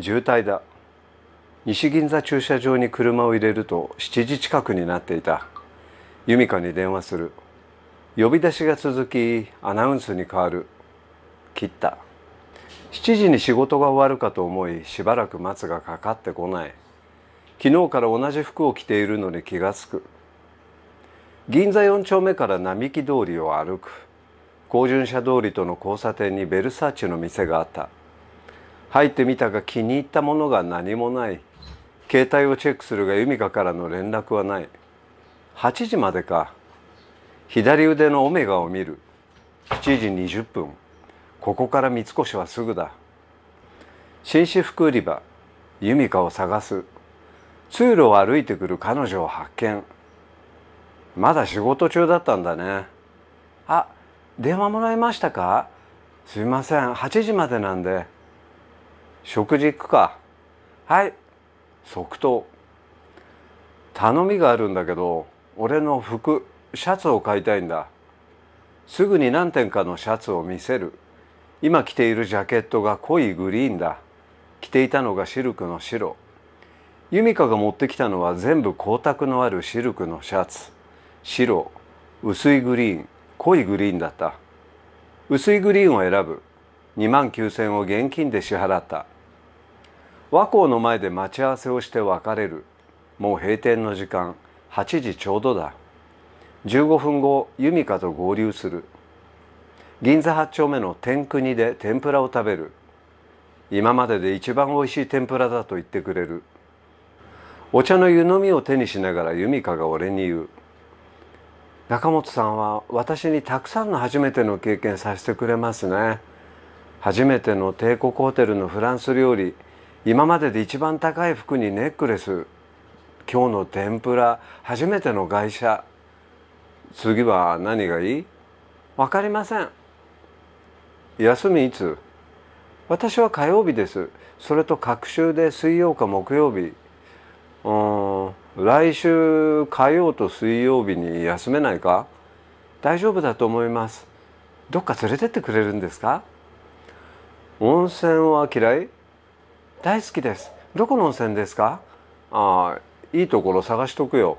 渋滞だ西銀座駐車場に車を入れると7時近くになっていた由美香に電話する呼び出しが続きアナウンスに変わる切った7時に仕事が終わるかと思いしばらく待つがかかってこない昨日から同じ服を着ているのに気が付く銀座4丁目から並木通りを歩く高順車通りとの交差点にベルサーチの店があった入ってみたが気に入ったものが何もない携帯をチェックするが由美香からの連絡はない8時までか左腕のオメガを見る7時20分ここから三越はすぐだ紳士服売り場由美香を探す通路を歩いてくる彼女を発見まだ仕事中だったんだねあ電話もらいましたかすいません8時までなんで食事行くかはい即答頼みがあるんだけど俺の服シャツを買いたいんだすぐに何点かのシャツを見せる今着ているジャケットが濃いグリーンだ着ていたのがシルクの白ユミカが持ってきたのは全部光沢のあるシルクのシャツ白薄いグリーン濃いグリーンだった薄いグリーンを選ぶ2万9,000を現金で支払った和光の前で待ち合わせをして別れるもう閉店の時間8時ちょうどだ15分後由美香と合流する銀座8丁目の天国で天ぷらを食べる今までで一番おいしい天ぷらだと言ってくれるお茶の湯飲みを手にしながら由美香が俺に言う中本さんは私にたくさんの初めての経験させてくれますね初めての帝国ホテルのフランス料理今までで一番高い服にネックレス今日の天ぷら初めての外車次は何がいい分かりません休みいつ私は火曜日ですそれと隔週で水曜か木曜日うん来週火曜と水曜日に休めないか大丈夫だと思いますどっか連れてってくれるんですか温泉は嫌い大好きですどこの温泉ですかああいいところ探しとくよ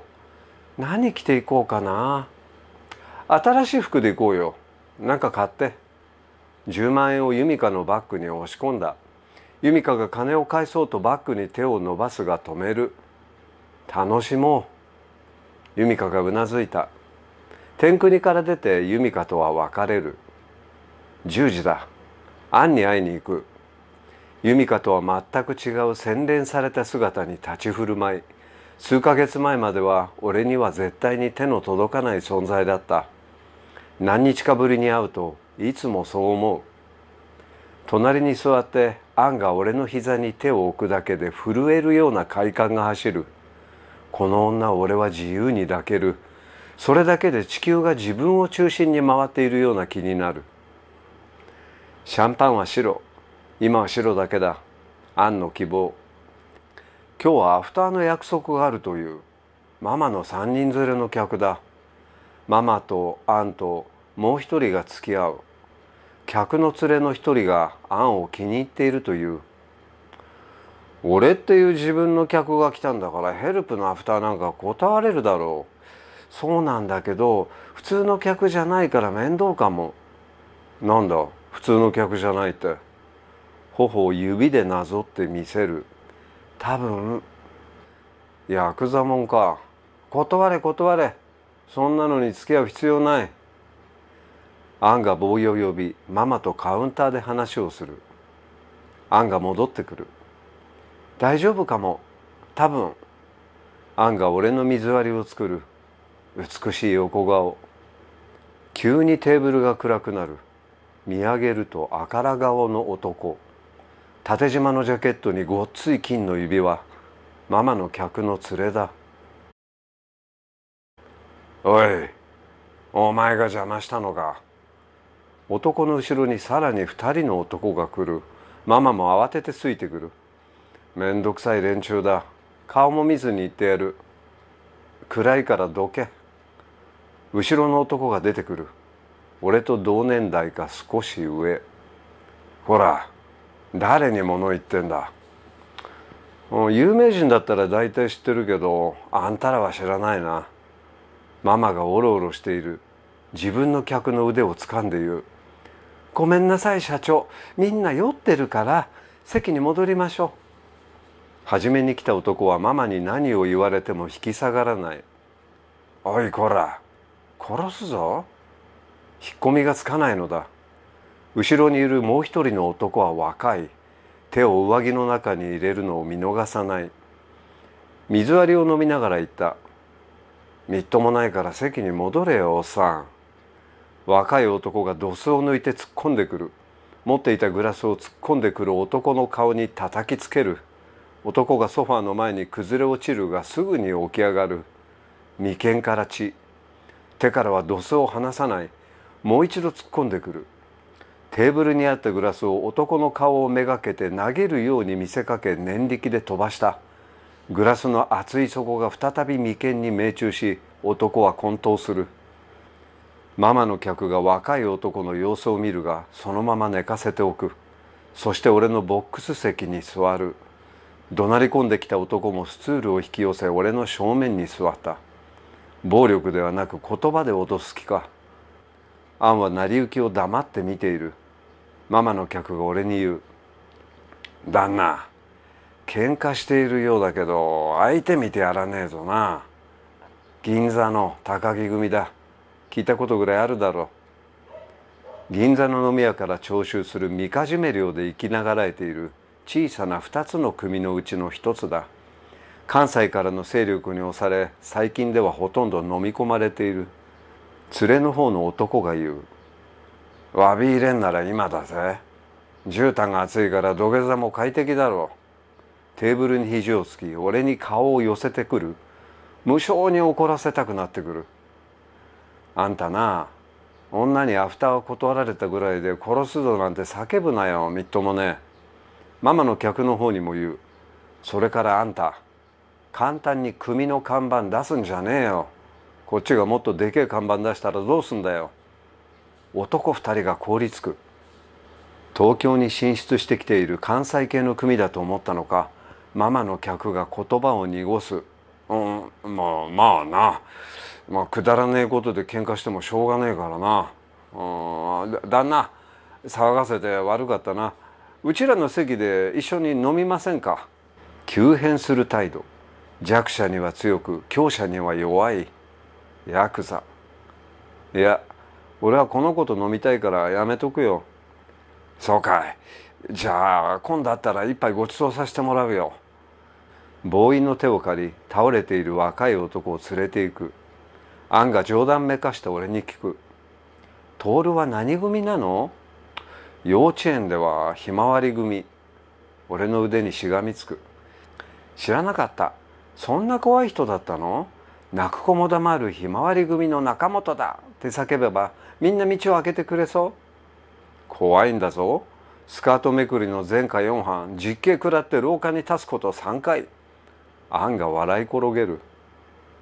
何着ていこうかな新しい服で行こうよ何か買って10万円をユミカのバッグに押し込んだユミカが金を返そうとバッグに手を伸ばすが止める楽しもうユミカがうなずいた天国から出てユミカとは別れる10時だアンに会いに行く由美香とは全く違う洗練された姿に立ち振る舞い数ヶ月前までは俺には絶対に手の届かない存在だった何日かぶりに会うといつもそう思う隣に座ってアンが俺の膝に手を置くだけで震えるような快感が走るこの女を俺は自由に抱けるそれだけで地球が自分を中心に回っているような気になるシャンパンは白今は白だけだアンの希望今日はアフターの約束があるというママの3人連れの客だママとアンともう一人が付き合う客の連れの一人がアンを気に入っているという俺っていう自分の客が来たんだからヘルプのアフターなんか断れるだろうそうなんだけど普通の客じゃないから面倒かもなんだ普通の客じゃないって頬を指でなぞってみせる多分ヤクザもんか断れ断れそんなのに付き合う必要ないアンがボーイを呼びママとカウンターで話をするアンが戻ってくる大丈夫かも多分アンが俺の水割りを作る美しい横顔急にテーブルが暗くなる見上げると赤ら顔の男縦縞のジャケットにごっつい金の指輪ママの客の連れだおいお前が邪魔したのか男の後ろにさらに2人の男が来るママも慌ててついてくるめんどくさい連中だ顔も見ずに行ってやる暗いからどけ後ろの男が出てくる俺と同年代か少し上ほら誰に物言ってんだ有名人だったら大体知ってるけどあんたらは知らないなママがおろおろしている自分の客の腕を掴んで言う「ごめんなさい社長みんな酔ってるから席に戻りましょう」初めに来た男はママに何を言われても引き下がらない「おいこら殺すぞ」引っ込みがつかないのだ後ろにいるもう一人の男は若い手を上着の中に入れるのを見逃さない水割りを飲みながら言った「みっともないから席に戻れよおっさん」若い男がドスを抜いて突っ込んでくる持っていたグラスを突っ込んでくる男の顔に叩きつける男がソファーの前に崩れ落ちるがすぐに起き上がる眉間から血手からはドスを離さないもう一度突っ込んでくるテーブルにあったグラスを男の顔をめがけて投げるように見せかけ念力で飛ばしたグラスの厚い底が再び眉間に命中し男は混沌するママの客が若い男の様子を見るがそのまま寝かせておくそして俺のボックス席に座る怒鳴り込んできた男もスツールを引き寄せ俺の正面に座った暴力ではなく言葉で脅す気かアンは成り行きを黙って見ているママの客が俺に言う「旦那喧嘩しているようだけど相手見てやらねえぞな銀座の高木組だ聞いたことぐらいあるだろう銀座の飲み屋から徴収するみかじめ料で生きながらえている小さな2つの組のうちの1つだ関西からの勢力に押され最近ではほとんど飲み込まれている連れの方の男が言う詫び入れんなら今だぜ絨毯が暑いから土下座も快適だろうテーブルに肘をつき俺に顔を寄せてくる無性に怒らせたくなってくるあんたな女にアフターを断られたぐらいで殺すぞなんて叫ぶなよみっともねママの客の方にも言うそれからあんた簡単に組の看板出すんじゃねえよこっちがもっとでけえ看板出したらどうすんだよ男2人が凍りつく東京に進出してきている関西系の組だと思ったのかママの客が言葉を濁す「うんまあまあな、まあ、くだらねえことで喧嘩してもしょうがねえからな」うん「旦那騒がせて悪かったなうちらの席で一緒に飲みませんか」急変する態度弱者には強く強者には弱いヤクザいや俺はこの子と飲みたいからやめとくよそうかいじゃあ今度会ったら一杯ごちそうさせてもらうよ暴飲の手を借り倒れている若い男を連れていくアンが冗談めかして俺に聞く「徹は何組なの?」幼稚園ではひまわり組俺の腕にしがみつく知らなかったそんな怖い人だったの泣く子も黙るひまわり組の中本だって叫べばみんな道を開けてくれそう怖いんだぞスカートめくりの前科4班実刑食らって廊下に立つこと3回アンが笑い転げる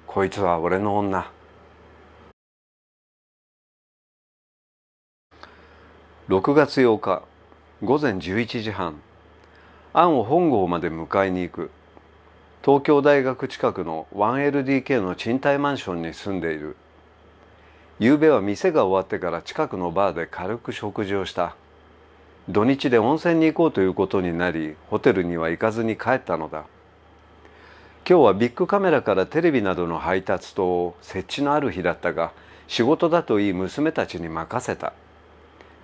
こいつは俺の女6月8日午前11時半アンを本郷まで迎えに行く東京大学近くの 1LDK の賃貸マンションに住んでいる昨べは店が終わってから近くのバーで軽く食事をした土日で温泉に行こうということになりホテルには行かずに帰ったのだ今日はビッグカメラからテレビなどの配達と設置のある日だったが仕事だといい娘たちに任せた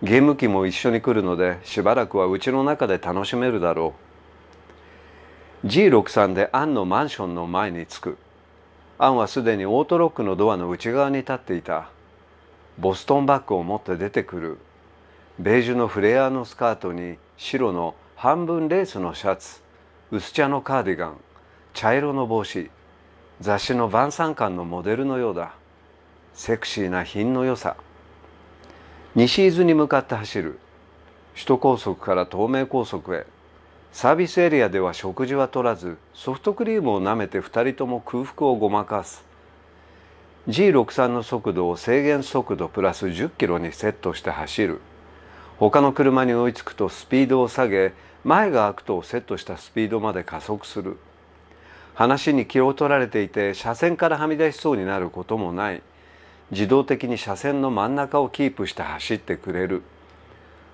ゲーム機も一緒に来るのでしばらくはうちの中で楽しめるだろう G63 でアンのマンションの前に着くアンはすでにオートロックのドアの内側に立っていたボストンバッグを持って出てくるベージュのフレアのスカートに白の半分レースのシャツ薄茶のカーディガン茶色の帽子雑誌の晩餐館のモデルのようだセクシーな品の良さ西伊豆に向かって走る首都高速から東名高速へサービスエリアでは食事は取らずソフトクリームをなめて2人とも空腹をごまかす G63 の速度を制限速度プラス10キロにセットして走る他の車に追いつくとスピードを下げ前が開くとセットしたスピードまで加速する話に気を取られていて車線からはみ出しそうになることもない自動的に車線の真ん中をキープして走ってくれる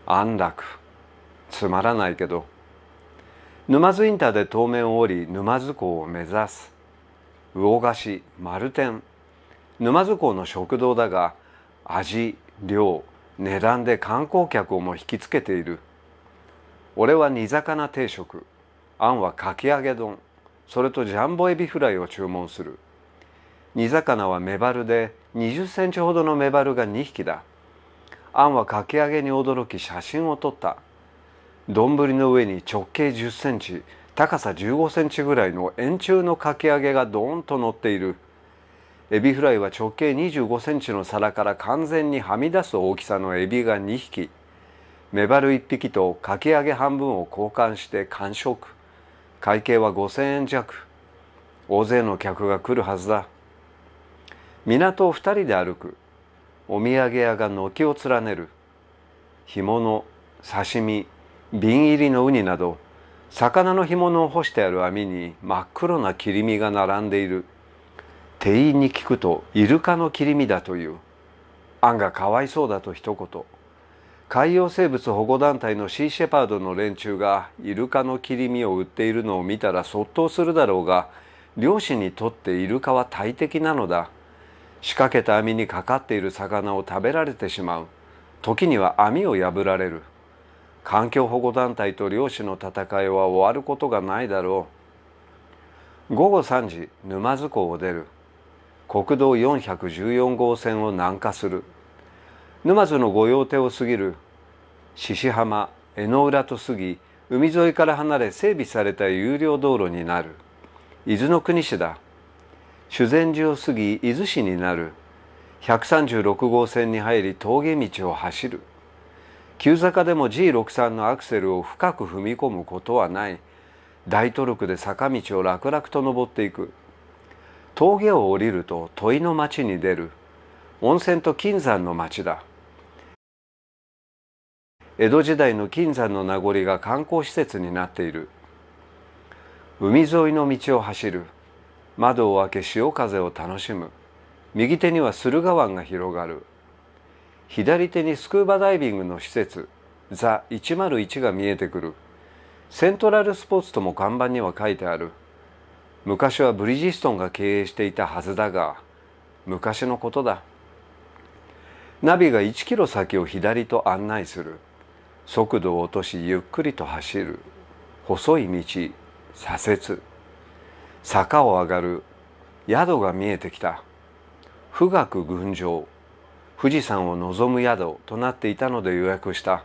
安楽つまらないけど沼津インターで当面を降り沼津港を目指す魚河岸丸天沼津港の食堂だが味量値段で観光客をも引きつけている俺は煮魚定食あんはかき揚げ丼それとジャンボエビフライを注文する煮魚はメバルで20センチほどのメバルが2匹だあんはかき揚げに驚き写真を撮った丼の上に直径10センチ高さ15センチぐらいの円柱のかき揚げがドーンと乗っているエビフライは直径25センチの皿から完全にはみ出す大きさのエビが2匹メバル1匹とかき揚げ半分を交換して完食会計は5,000円弱大勢の客が来るはずだ港を2人で歩くお土産屋が軒を連ねる干物刺身瓶入りのウニなど魚の干物を干してある網に真っ黒な切り身が並んでいる。店員に聞くとイルカの切り身だというアンがかわいそうだと一言海洋生物保護団体のシーシェパードの連中がイルカの切り身を売っているのを見たらそっとするだろうが漁師にとってイルカは大敵なのだ仕掛けた網にかかっている魚を食べられてしまう時には網を破られる環境保護団体と漁師の戦いは終わることがないだろう午後3時沼津港を出る国道414号線を南下する沼津の御用邸を過ぎる獅子浜江ノ浦と過ぎ海沿いから離れ整備された有料道路になる伊豆の国市だ修善寺を過ぎ伊豆市になる136号線に入り峠道を走る急坂でも G63 のアクセルを深く踏み込むことはない大トルクで坂道を楽々と登っていく峠を降りると問いの町に出る温泉と金山の町だ江戸時代の金山の名残が観光施設になっている海沿いの道を走る窓を開け潮風を楽しむ右手には駿河湾が広がる左手にスクーバダイビングの施設ザ101が見えてくるセントラルスポーツとも看板には書いてある昔はブリヂストンが経営していたはずだが昔のことだナビが1キロ先を左と案内する速度を落としゆっくりと走る細い道左折坂を上がる宿が見えてきた富岳群青富士山を望む宿となっていたので予約した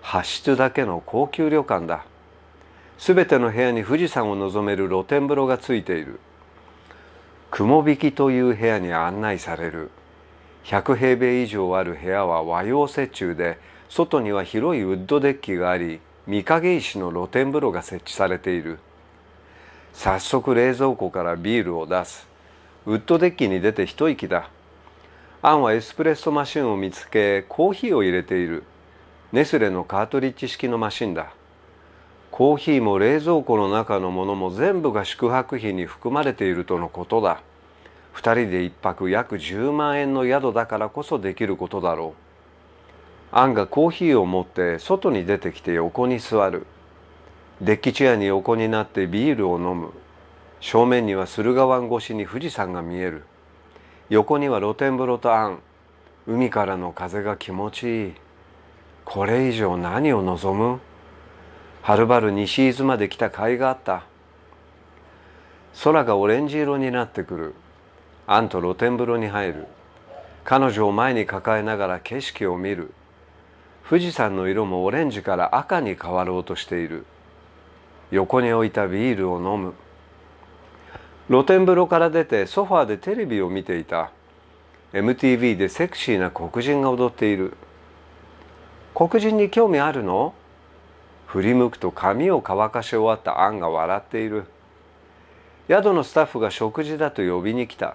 発出だけの高級旅館だすべての部屋に富士山を望める露天風呂がついている雲引きという部屋に案内される100平米以上ある部屋は和洋折衷で外には広いウッドデッキがあり御影石の露天風呂が設置されている早速冷蔵庫からビールを出すウッドデッキに出て一息だアンはエスプレッソマシンを見つけコーヒーを入れているネスレのカートリッジ式のマシンだコーヒーも冷蔵庫の中のものも全部が宿泊費に含まれているとのことだ2人で1泊約10万円の宿だからこそできることだろうアンがコーヒーを持って外に出てきて横に座るデッキチェアに横になってビールを飲む正面には駿河湾越しに富士山が見える横には露天風呂とアン海からの風が気持ちいいこれ以上何を望むはるばる西伊豆まで来た甲斐があった空がオレンジ色になってくるあんと露天風呂に入る彼女を前に抱えながら景色を見る富士山の色もオレンジから赤に変わろうとしている横に置いたビールを飲む露天風呂から出てソファーでテレビを見ていた MTV でセクシーな黒人が踊っている黒人に興味あるの振り向くと髪を乾かし終わったアンが笑っている宿のスタッフが食事だと呼びに来た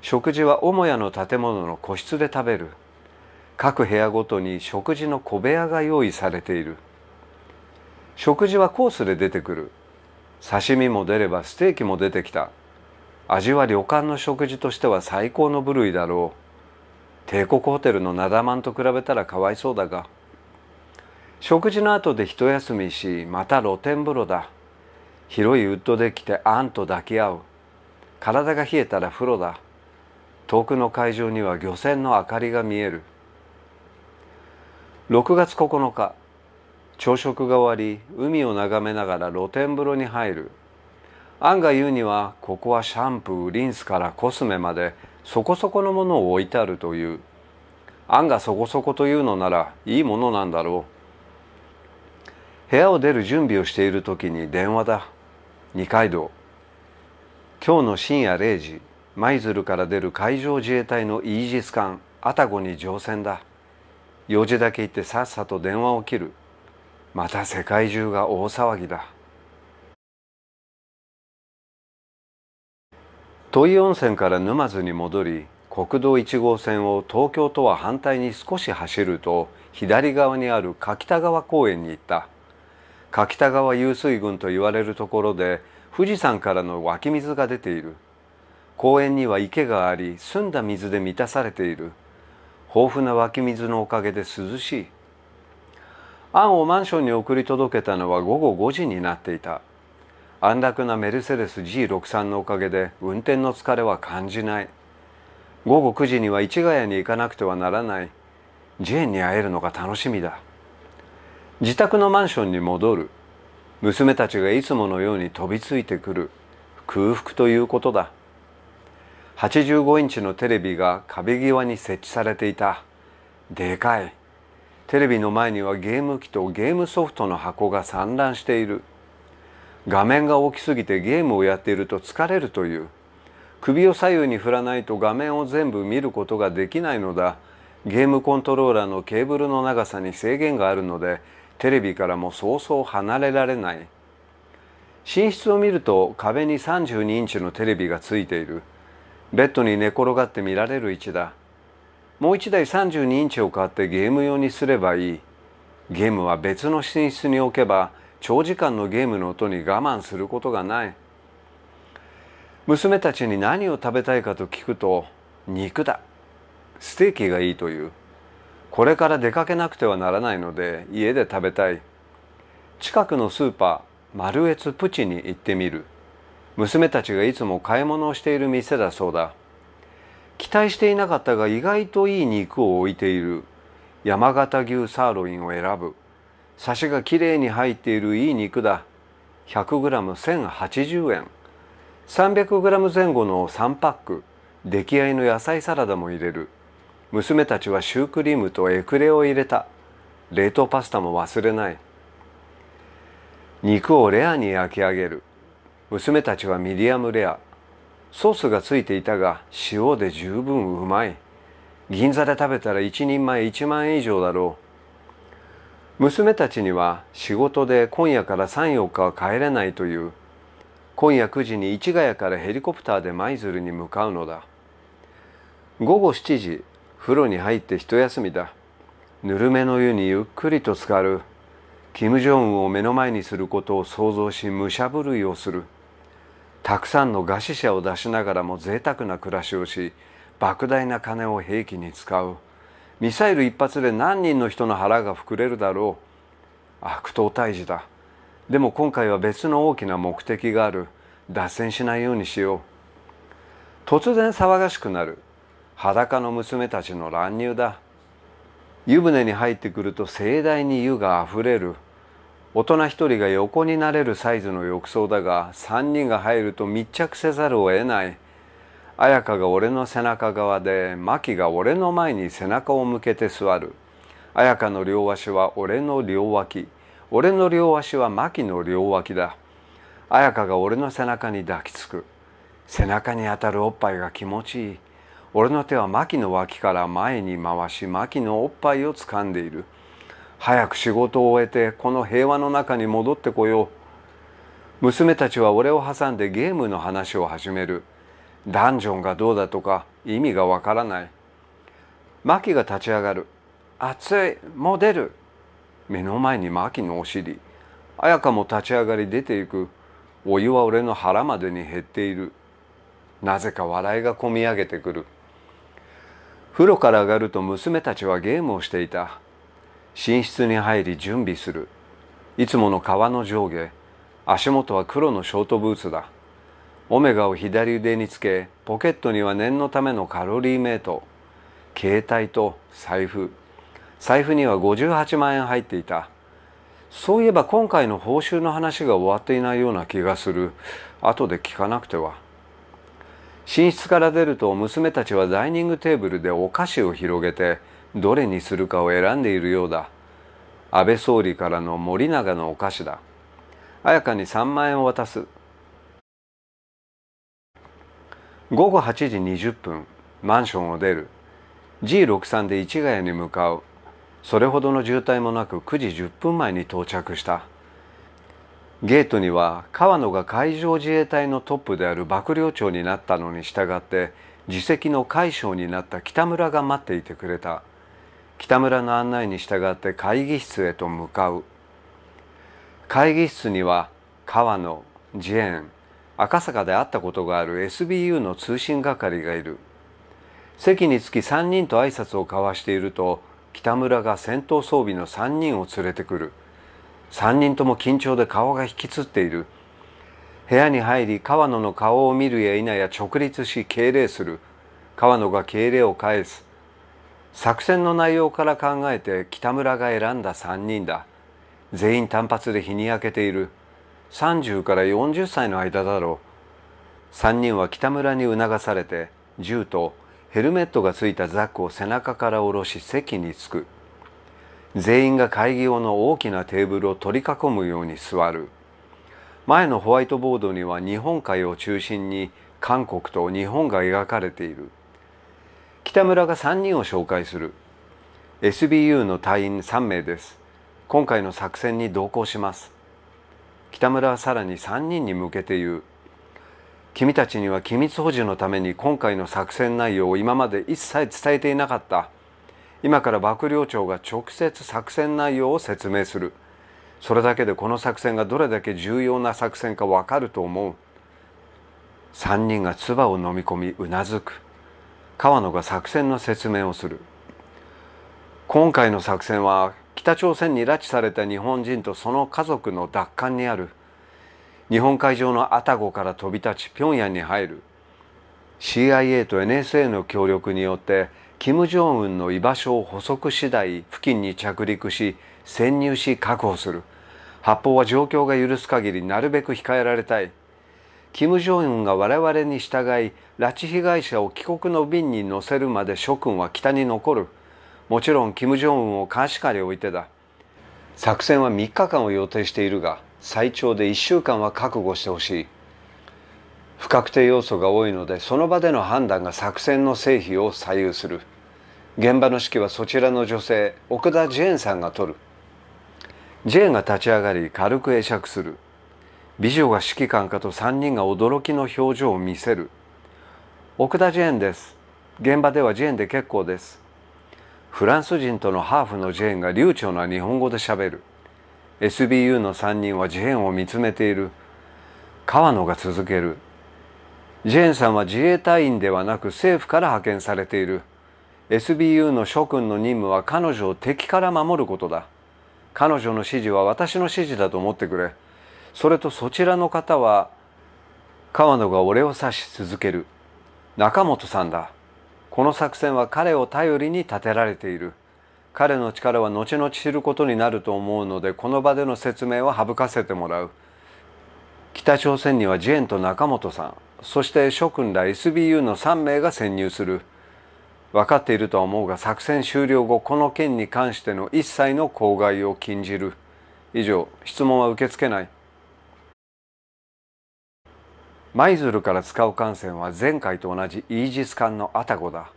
食事は母屋の建物の個室で食べる各部屋ごとに食事の小部屋が用意されている食事はコースで出てくる刺身も出ればステーキも出てきた味は旅館の食事としては最高の部類だろう帝国ホテルのなだまんと比べたらかわいそうだが食事の後で一休みしまた露天風呂だ広いウッドで来てあんと抱き合う体が冷えたら風呂だ遠くの会場には漁船の明かりが見える6月9日朝食が終わり海を眺めながら露天風呂に入るアンが言うにはここはシャンプーリンスからコスメまでそこそこのものを置いてあるというアンがそこそこというのならいいものなんだろう部屋を出る準備をしている時に電話だ二階堂今日の深夜0時舞鶴から出る海上自衛隊のイージス艦アタゴに乗船だ用事だけ行ってさっさと電話を切るまた世界中が大騒ぎだ土井温泉から沼津に戻り国道1号線を東京とは反対に少し走ると左側にある柿田川公園に行った柿田川湧水群と言われるところで富士山からの湧き水が出ている公園には池があり澄んだ水で満たされている豊富な湧き水のおかげで涼しいアンをマンションに送り届けたのは午後5時になっていた安楽なメルセデス G63 のおかげで運転の疲れは感じない午後9時には市ヶ谷に行かなくてはならないジェーンに会えるのが楽しみだ自宅のマンションに戻る娘たちがいつものように飛びついてくる空腹ということだ85インチのテレビが壁際に設置されていたでかいテレビの前にはゲーム機とゲームソフトの箱が散乱している画面が大きすぎてゲームをやっていると疲れるという首を左右に振らないと画面を全部見ることができないのだゲームコントローラーのケーブルの長さに制限があるのでテレビからもそうそう離れられない寝室を見ると壁に32インチのテレビがついているベッドに寝転がって見られる位置だもう一台32インチを買ってゲーム用にすればいいゲームは別の寝室に置けば長時間のゲームの音に我慢することがない娘たちに何を食べたいかと聞くと肉だステーキがいいというこれから出かけなくてはならないので家で食べたい近くのスーパーマルエツプチに行ってみる娘たちがいつも買い物をしている店だそうだ期待していなかったが意外といい肉を置いている山形牛サーロインを選ぶサシがきれいに入っているいい肉だ 100g1080 円 300g 前後の3パック出来合いの野菜サラダも入れる娘たちはシュークリームとエクレを入れた冷凍パスタも忘れない肉をレアに焼き上げる娘たちはミディアムレアソースがついていたが塩で十分うまい銀座で食べたら一人前1万円以上だろう娘たちには仕事で今夜から34日は帰れないという今夜9時に市ヶ谷からヘリコプターで舞鶴に向かうのだ午後7時風呂に入って一休みだぬるめの湯にゆっくりと浸かるキム・ジョンウンを目の前にすることを想像し武者震いをするたくさんの餓死者を出しながらも贅沢な暮らしをし莫大な金を兵器に使うミサイル一発で何人の人の腹が膨れるだろう悪党退治だでも今回は別の大きな目的がある脱線しないようにしよう突然騒がしくなる裸の娘たちの乱入だ湯船に入ってくると盛大に湯があふれる大人1人が横になれるサイズの浴槽だが3人が入ると密着せざるを得ない綾香が俺の背中側で牧が俺の前に背中を向けて座る綾香の両足は俺の両脇俺の両足は牧の両脇だ綾香が俺の背中に抱きつく背中に当たるおっぱいが気持ちいい俺の手は牧の脇から前に回し牧のおっぱいを掴んでいる早く仕事を終えてこの平和の中に戻ってこよう娘たちは俺を挟んでゲームの話を始めるダンジョンがどうだとか意味がわからないマキが立ち上がる熱いもう出る目の前にマキのお尻綾香も立ち上がり出ていくお湯は俺の腹までに減っているなぜか笑いがこみ上げてくる風呂から上がると娘たちはゲームをしていた寝室に入り準備するいつもの革の上下足元は黒のショートブーツだオメガを左腕につけポケットには念のためのカロリーメイト携帯と財布財布には58万円入っていたそういえば今回の報酬の話が終わっていないような気がする後で聞かなくては。寝室から出ると娘たちはダイニングテーブルでお菓子を広げてどれにするかを選んでいるようだ安倍総理からの森永のお菓子だ綾香に3万円を渡す午後8時20分マンションを出る G63 で市ヶ谷に向かうそれほどの渋滞もなく9時10分前に到着したゲートには川野が海上自衛隊のトップである幕僚長になったのに従って自責の海将になった北村が待っていてくれた北村の案内に従って会議室へと向かう会議室には川野ジェーン赤坂で会ったことがある SBU の通信係がいる席につき3人と挨拶を交わしていると北村が戦闘装備の3人を連れてくる「3人とも緊張で顔が引きつっている部屋に入り川野の顔を見るや否や直立し敬礼する川野が敬礼を返す作戦の内容から考えて北村が選んだ3人だ全員単発で日に焼けている30から40歳の間だろう3人は北村に促されて銃とヘルメットがついたザックを背中から下ろし席に着く全員が会議用の大きなテーブルを取り囲むように座る前のホワイトボードには日本海を中心に韓国と日本が描かれている北村が3人を紹介する SBU の隊員3名です今回の作戦に同行します北村はさらに3人に向けて言う君たちには機密保持のために今回の作戦内容を今まで一切伝えていなかった今から幕僚長が直接作戦内容を説明するそれだけでこの作戦がどれだけ重要な作戦かわかると思う3人が唾を飲み込みうなずく川野が作戦の説明をする今回の作戦は北朝鮮に拉致された日本人とその家族の奪還にある日本海上の愛宕から飛び立ち平壌に入る CIA と NSA の協力によって金正恩の居場所を捕捉次第付近に着陸し潜入し確保する発砲は状況が許す限りなるべく控えられたい金正恩が我々に従い拉致被害者を帰国の便に乗せるまで諸君は北に残るもちろん金正恩を監視下に置いてだ作戦は3日間を予定しているが最長で1週間は覚悟してほしい不確定要素が多いのでその場での判断が作戦の成否を左右する現場の指揮はそちらの女性奥田ジェーンさんが取るジェーンが立ち上がり軽く会釈する美女が指揮官かと3人が驚きの表情を見せる奥田ジェーンです現場ではジェーンで結構ですフランス人とのハーフのジェーンが流暢な日本語でしゃべる SBU の3人はジェーンを見つめている川野が続けるジェーンさんは自衛隊員ではなく政府から派遣されている SBU の諸君の任務は彼女を敵から守ることだ彼女の指示は私の指示だと思ってくれそれとそちらの方は川野が俺を指し続ける中本さんだこの作戦は彼を頼りに立てられている彼の力は後々知ることになると思うのでこの場での説明は省かせてもらう北朝鮮にはジェーンと中本さんそして諸君ら SBU の3名が潜入する分かっているとは思うが作戦終了後この件に関しての一切の口外を禁じる以上質問は受け付けない舞鶴から使う艦船は前回と同じイージス艦のアタゴだ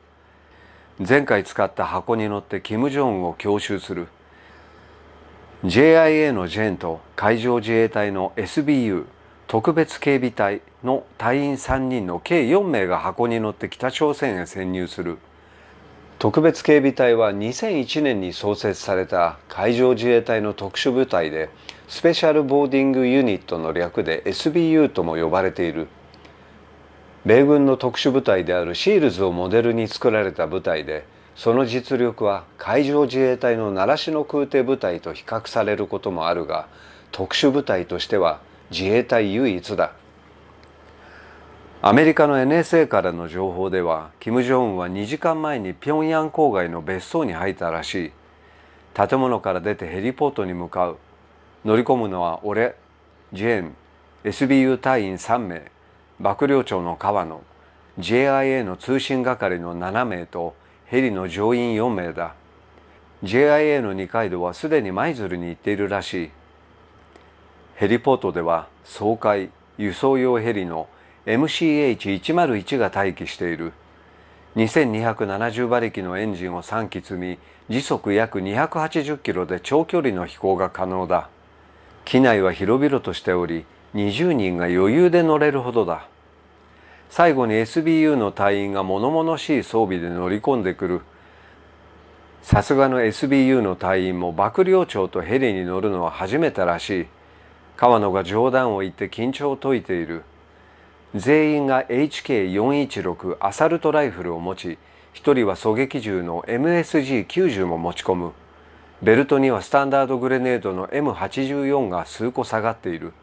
前回使った箱に乗って金正恩を強襲する JIA のジェーンと海上自衛隊の SBU 特別警備隊の隊員3人の計4名が箱に乗って北朝鮮へ潜入する特別警備隊は2001年に創設された海上自衛隊の特殊部隊でスペシャルボーディングユニットの略で SBU とも呼ばれている米軍の特殊部隊であるシールズをモデルに作られた部隊でその実力は海上自衛隊の習志野空挺部隊と比較されることもあるが特殊部隊としては自衛隊唯一だアメリカの NSA からの情報では金正恩は2時間前に平壌郊外の別荘に入ったらしい建物から出てヘリポートに向かう乗り込むのは俺ジェーン SBU 隊員3名幕僚長の川野 JIA の通信係の7名とヘリの乗員4名だ JIA の二階堂はすでに舞鶴に行っているらしいヘリポートでは掃海輸送用ヘリの「MCH101 が待機している2270馬力のエンジンを3機積み時速約280キロで長距離の飛行が可能だ機内は広々としており20人が余裕で乗れるほどだ最後に SBU の隊員が物々しい装備で乗り込んでくるさすがの SBU の隊員も幕僚長とヘリに乗るのは初めてらしい川野が冗談を言って緊張を解いている全員が HK416 アサルトライフルを持ち1人は狙撃銃の MSG90 も持ち込むベルトにはスタンダードグレネードの M84 が数個下がっている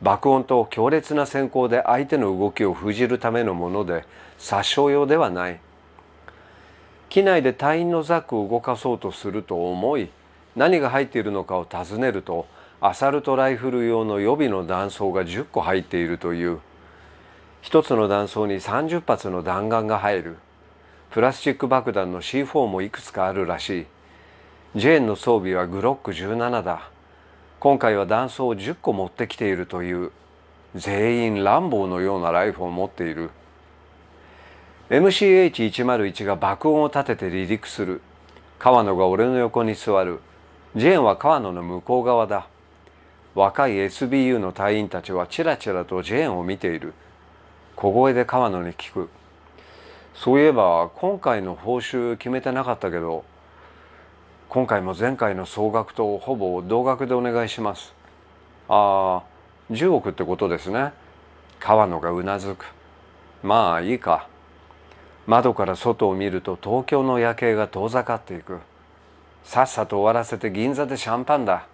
爆音と強烈な閃光で相手の動きを封じるためのもので殺傷用ではない機内で隊員のザックを動かそうとすると思い何が入っているのかを尋ねるとアサルトライフル用の予備の弾倉が10個入っているという。1つの弾倉に30発の弾丸が入るプラスチック爆弾の C4 もいくつかあるらしいジェーンの装備はグロック17だ今回は弾倉を10個持ってきているという全員乱暴のようなライフを持っている MCH101 が爆音を立てて離陸する川野が俺の横に座るジェーンは川野の向こう側だ若い SBU の隊員たちはちらちらとジェーンを見ている小声で川野に聞くそういえば今回の報酬決めてなかったけど今回も前回の総額とほぼ同額でお願いしますああ10億ってことですね川野がうなずくまあいいか窓から外を見ると東京の夜景が遠ざかっていくさっさと終わらせて銀座でシャンパンだ